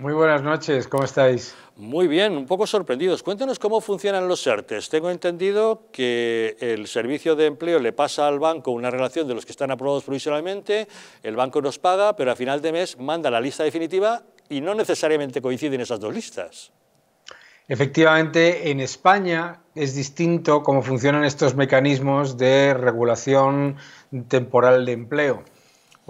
Muy buenas noches, ¿cómo estáis? Muy bien, un poco sorprendidos. Cuéntenos cómo funcionan los ERTES. Tengo entendido que el servicio de empleo le pasa al banco una relación de los que están aprobados provisionalmente, el banco nos paga, pero a final de mes manda la lista definitiva y no necesariamente coinciden esas dos listas. Efectivamente, en España es distinto cómo funcionan estos mecanismos de regulación temporal de empleo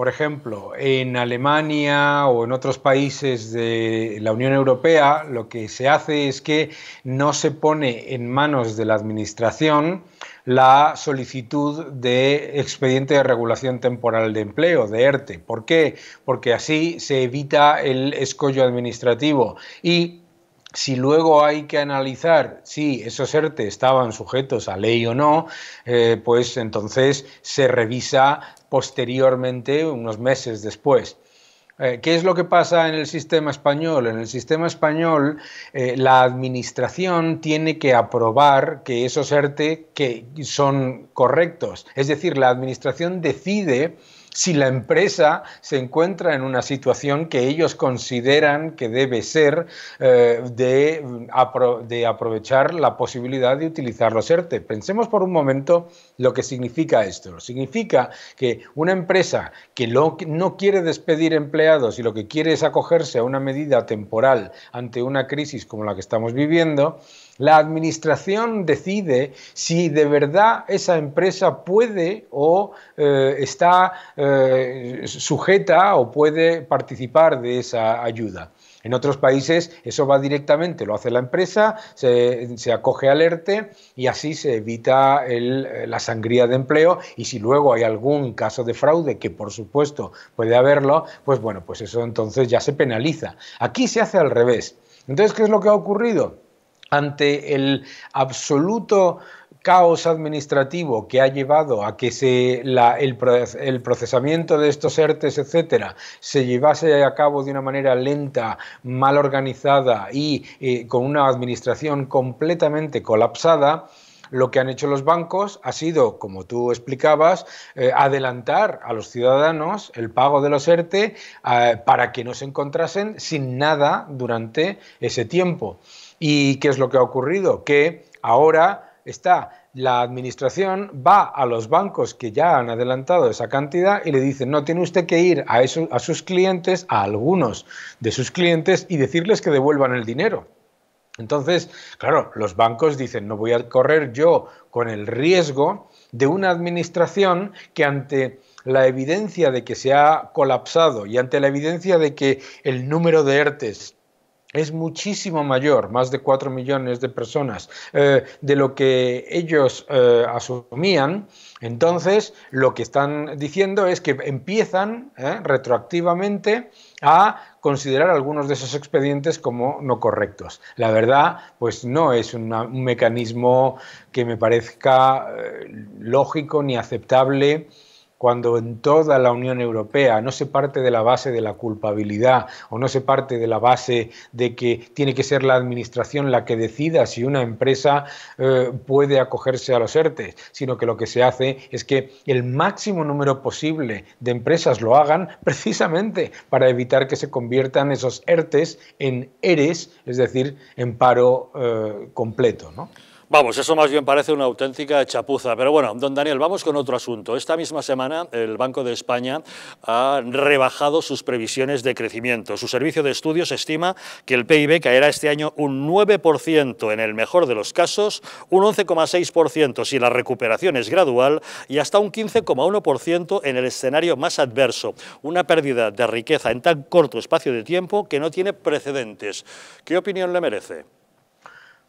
por ejemplo, en Alemania o en otros países de la Unión Europea, lo que se hace es que no se pone en manos de la Administración la solicitud de expediente de regulación temporal de empleo, de ERTE. ¿Por qué? Porque así se evita el escollo administrativo y si luego hay que analizar si esos ERTE estaban sujetos a ley o no, eh, pues entonces se revisa posteriormente, unos meses después. Eh, ¿Qué es lo que pasa en el sistema español? En el sistema español eh, la administración tiene que aprobar que esos ERTE e que son correctos. Es decir, la administración decide si la empresa se encuentra en una situación que ellos consideran que debe ser eh, de, aprovechar la posibilidad de utilizar los ERTE. Pensemos por un momento lo que significa esto. Significa que una empresa que no quiere despedir empleados y lo que quiere es acogerse a una medida temporal ante una crisis como la que estamos viviendo, la administración decide si de verdad esa empresa puede o eh, está eh, sujeta o puede participar de esa ayuda. En otros países eso va directamente, lo hace la empresa, se, acoge alerte y así se evita la sangría de empleo y si luego hay algún caso de fraude, que por supuesto puede haberlo, pues bueno, pues eso entonces ya se penaliza. Aquí se hace al revés. Entonces, ¿qué es lo que ha ocurrido? ante el absoluto caos administrativo que ha llevado a que el, procesamiento de estos ERTES, etcétera, se llevase a cabo de una manera lenta, mal organizada y eh, con una administración completamente colapsada, lo que han hecho los bancos ha sido, como tú explicabas, eh, adelantar a los ciudadanos el pago de los ERTE eh, para que no se encontrasen sin nada durante ese tiempo. ¿Y qué es lo que ha ocurrido? Que ahora está la administración va a los bancos que ya han adelantado esa cantidad y le dicen, no, tiene usted que ir a, a sus clientes, a algunos de sus clientes, y decirles que devuelvan el dinero. Entonces, claro, los bancos dicen, no voy a correr yo con el riesgo de una administración que ante la evidencia de que se ha colapsado y ante la evidencia de que el número de ERTES es muchísimo mayor, más de 4 millones de personas, eh, de lo que ellos eh, asumían. Entonces, lo que están diciendo es que empiezan eh, retroactivamente a considerar algunos de esos expedientes como no correctos. La verdad, pues no es un mecanismo que me parezca lógico ni aceptable cuando en toda la Unión Europea no se parte de la base de la culpabilidad o no se parte de la base de que tiene que ser la Administración la que decida si una empresa eh, puede acogerse a los ERTES, sino que lo que se hace es que el máximo número posible de empresas lo hagan precisamente para evitar que se conviertan esos ERTES en ERES, es decir, en paro eh, completo. Vamos, eso más bien parece una auténtica chapuza. Pero bueno, don Daniel, vamos con otro asunto. Esta misma semana el Banco de España ha rebajado sus previsiones de crecimiento. Su servicio de estudios estima que el PIB caerá este año un 9% en el mejor de los casos, un 11,6% si la recuperación es gradual y hasta un 15,1% en el escenario más adverso. Una pérdida de riqueza en tan corto espacio de tiempo que no tiene precedentes. ¿Qué opinión le merece?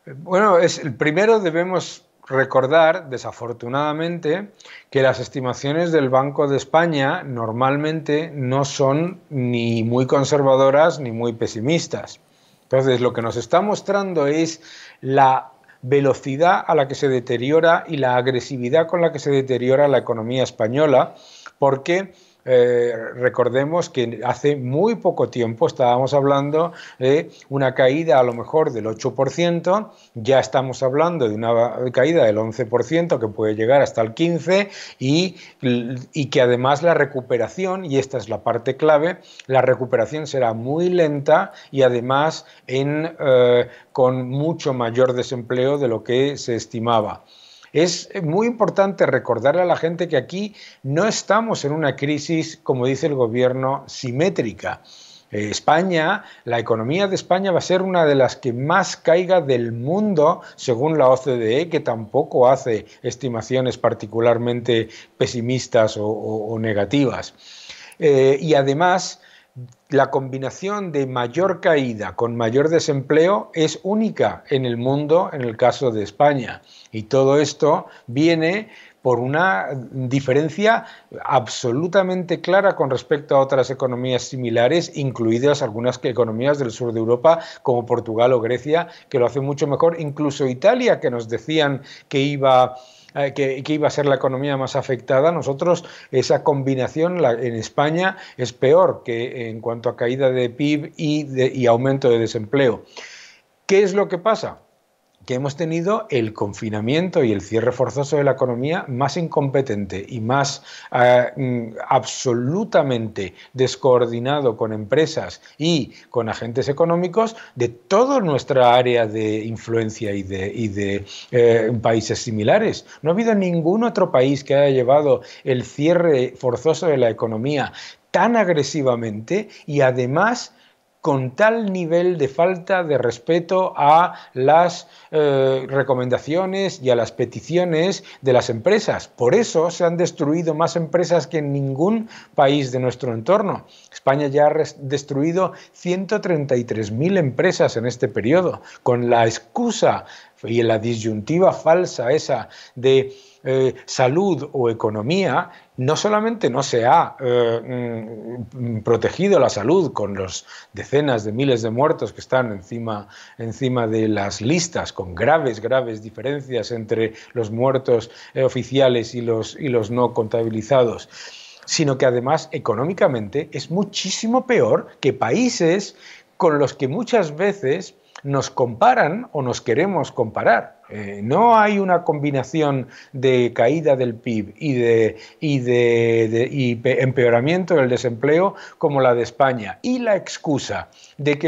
Bueno, es el primero debemos recordar, desafortunadamente, que las estimaciones del Banco de España normalmente no son ni muy conservadoras ni muy pesimistas. Entonces, lo que nos está mostrando es la velocidad a la que se deteriora y la agresividad con la que se deteriora la economía española, porque eh, recordemos que hace muy poco tiempo estábamos hablando de una caída a lo mejor del 8%, ya estamos hablando de una caída del 11% que puede llegar hasta el 15% y, que además la recuperación, y esta es la parte clave, la recuperación será muy lenta y además eh, con mucho mayor desempleo de lo que se estimaba. Es muy importante recordarle a la gente que aquí no estamos en una crisis, como dice el gobierno, simétrica. Eh, España, la economía de España va a ser una de las que más caiga del mundo, según la OCDE, que tampoco hace estimaciones particularmente pesimistas o, negativas. Eh, y además, la combinación de mayor caída con mayor desempleo es única en el mundo en el caso de España. Y todo esto viene por una diferencia absolutamente clara con respecto a otras economías similares, incluidas algunas economías del sur de Europa, como Portugal o Grecia, que lo hacen mucho mejor, incluso Italia, que nos decían que iba eh, que, iba a ser la economía más afectada, nosotros esa combinación en España es peor que en cuanto a caída de PIB y aumento de desempleo. ¿Qué es lo que pasa? que hemos tenido el confinamiento y el cierre forzoso de la economía más incompetente y más eh, mm, absolutamente descoordinado con empresas y con agentes económicos de toda nuestra área de influencia y de, eh, países similares. No ha habido ningún otro país que haya llevado el cierre forzoso de la economía tan agresivamente y además con tal nivel de falta de respeto a las eh, recomendaciones y a las peticiones de las empresas. Por eso se han destruido más empresas que en ningún país de nuestro entorno. España ya ha destruido 133.000 empresas en este periodo, con la excusa y la disyuntiva falsa esa de eh, salud o economía, no solamente no se ha eh, mm, protegido la salud con los decenas de miles de muertos que están encima, encima de las listas, con graves, graves diferencias entre los muertos eh, oficiales y los, y los no contabilizados sino que además económicamente es muchísimo peor que países con los que muchas veces nos comparan o nos queremos comparar. Eh, no hay una combinación de caída del PIB y de, empeoramiento del desempleo como la de España. Y la excusa de que,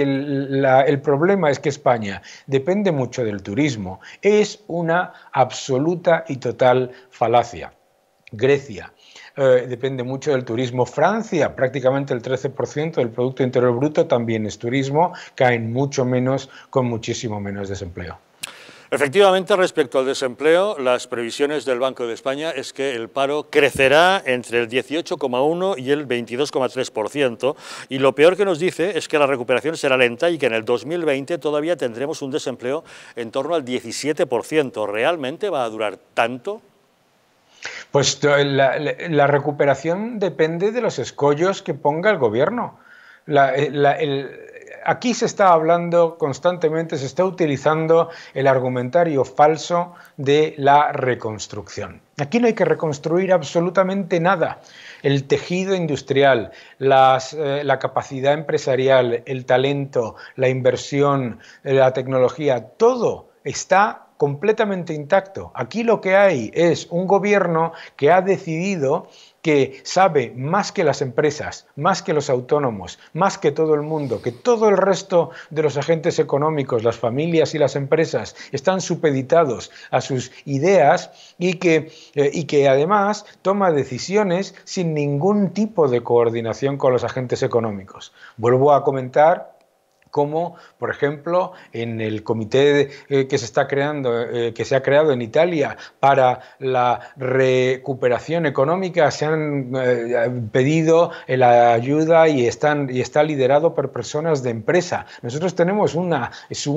el, problema es que España depende mucho del turismo es una absoluta y total falacia. Grecia. Eh, depende mucho del turismo. Francia, prácticamente el 13% del Producto Interior Bruto también es turismo, caen mucho menos con muchísimo menos desempleo. Efectivamente, respecto al desempleo, las previsiones del Banco de España es que el paro crecerá entre el 18,1 y el 22,3% y lo peor que nos dice es que la recuperación será lenta y que en el 2020 todavía tendremos un desempleo en torno al 17%. ¿Realmente va a durar tanto? Pues eh, la, recuperación depende de los escollos que ponga el gobierno. Eh, aquí se está hablando constantemente, se está utilizando el argumentario falso de la reconstrucción. Aquí no hay que reconstruir absolutamente nada. El tejido industrial, eh, la capacidad empresarial, el talento, la inversión, eh, la tecnología, todo está completamente intacto. Aquí lo que hay es un gobierno que ha decidido que sabe más que las empresas, más que los autónomos, más que todo el mundo, que todo el resto de los agentes económicos, las familias y las empresas están supeditados a sus ideas y que, eh, y que además toma decisiones sin ningún tipo de coordinación con los agentes económicos. Vuelvo a comentar como por ejemplo en el comité eh, que se está creando, eh, que se ha creado en Italia para la recuperación económica, se han eh, pedido la ayuda y, están, y está liderado por personas de empresa. Nosotros tenemos un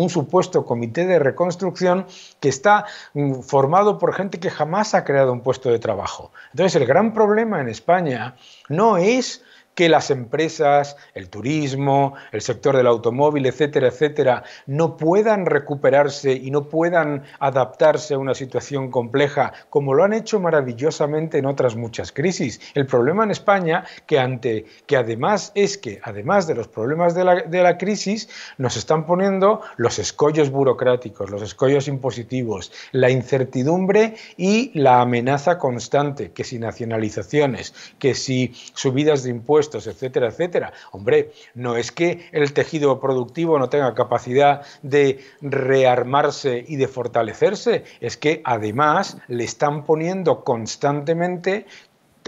supuesto comité de reconstrucción que está mm, formado por gente que jamás ha creado un puesto de trabajo. Entonces el gran problema en España no es que las empresas, el turismo, el sector del automóvil, etcétera, etcétera, no puedan recuperarse y no puedan adaptarse a una situación compleja, como lo han hecho maravillosamente en otras muchas crisis. El problema en España, que, ante, que además es que, además de los problemas de la crisis, nos están poniendo los escollos burocráticos, los escollos impositivos, la incertidumbre y la amenaza constante, que si nacionalizaciones, que si subidas de impuestos, etcétera, etcétera. Hombre, no es que el tejido productivo no tenga capacidad de rearmarse y de fortalecerse, es que además le están poniendo constantemente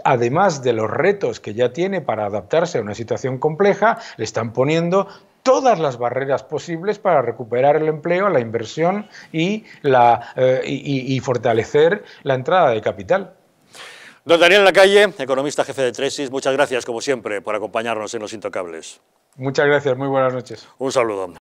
además de los retos que ya tiene para adaptarse a una situación compleja, le están poniendo todas las barreras posibles para recuperar el empleo, la inversión y, la, eh, y fortalecer la entrada de capital. Don Daniel Lacalle, economista jefe de Tresis, muchas gracias como siempre por acompañarnos en Los Intocables. Muchas gracias, muy buenas noches. Un saludo.